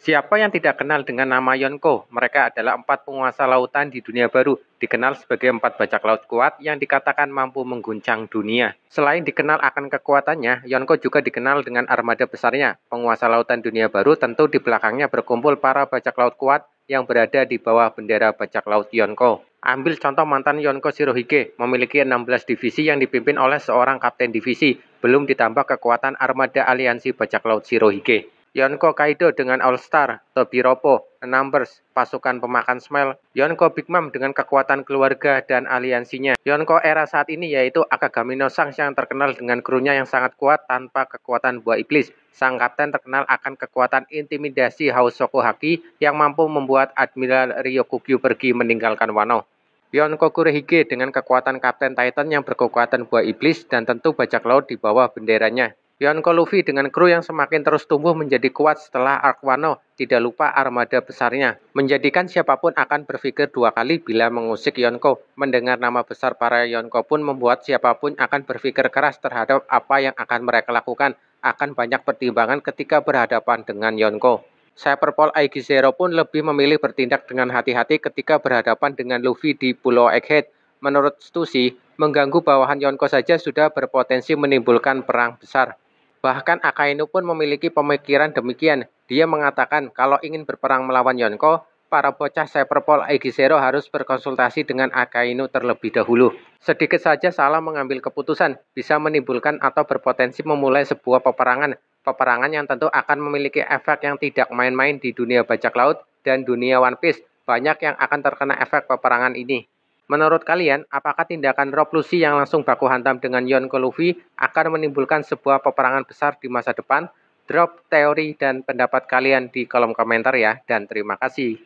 Siapa yang tidak kenal dengan nama Yonko? Mereka adalah empat penguasa lautan di dunia baru, dikenal sebagai empat bajak laut kuat yang dikatakan mampu mengguncang dunia. Selain dikenal akan kekuatannya, Yonko juga dikenal dengan armada besarnya. Penguasa lautan dunia baru tentu di belakangnya berkumpul para bajak laut kuat yang berada di bawah bendera bajak laut Yonko. Ambil contoh mantan Yonko Shirohige, memiliki 16 divisi yang dipimpin oleh seorang kapten divisi, belum ditambah kekuatan armada aliansi bajak laut Shirohige. Yonko Kaido dengan All Star, Ropo, Numbers, pasukan pemakan Smell, Yonko Big Mom dengan kekuatan keluarga dan aliansinya. Yonko era saat ini yaitu Akagami no Sang yang terkenal dengan krunya yang sangat kuat tanpa kekuatan buah iblis. Sang kapten terkenal akan kekuatan intimidasi Hausoko Haki yang mampu membuat Admiral Ryokugyu pergi meninggalkan Wano. Yonko Kurehige dengan kekuatan Kapten Titan yang berkekuatan buah iblis dan tentu bajak laut di bawah benderanya. Yonko Luffy dengan kru yang semakin terus tumbuh menjadi kuat setelah Arkwano oh tidak lupa armada besarnya. Menjadikan siapapun akan berpikir dua kali bila mengusik Yonko. Mendengar nama besar para Yonko pun membuat siapapun akan berpikir keras terhadap apa yang akan mereka lakukan. Akan banyak pertimbangan ketika berhadapan dengan Yonko. Cyberpol IG Zero pun lebih memilih bertindak dengan hati-hati ketika berhadapan dengan Luffy di Pulau Egghead. Menurut Stussy, mengganggu bawahan Yonko saja sudah berpotensi menimbulkan perang besar. Bahkan Akainu pun memiliki pemikiran demikian. Dia mengatakan kalau ingin berperang melawan Yonko, para bocah Cyberpol Aegisero harus berkonsultasi dengan Akainu terlebih dahulu. Sedikit saja salah mengambil keputusan, bisa menimbulkan atau berpotensi memulai sebuah peperangan. Peperangan yang tentu akan memiliki efek yang tidak main-main di dunia bajak laut dan dunia One Piece. Banyak yang akan terkena efek peperangan ini. Menurut kalian, apakah tindakan Rob Lucy yang langsung baku hantam dengan Yon ke akan menimbulkan sebuah peperangan besar di masa depan? Drop teori dan pendapat kalian di kolom komentar ya, dan terima kasih.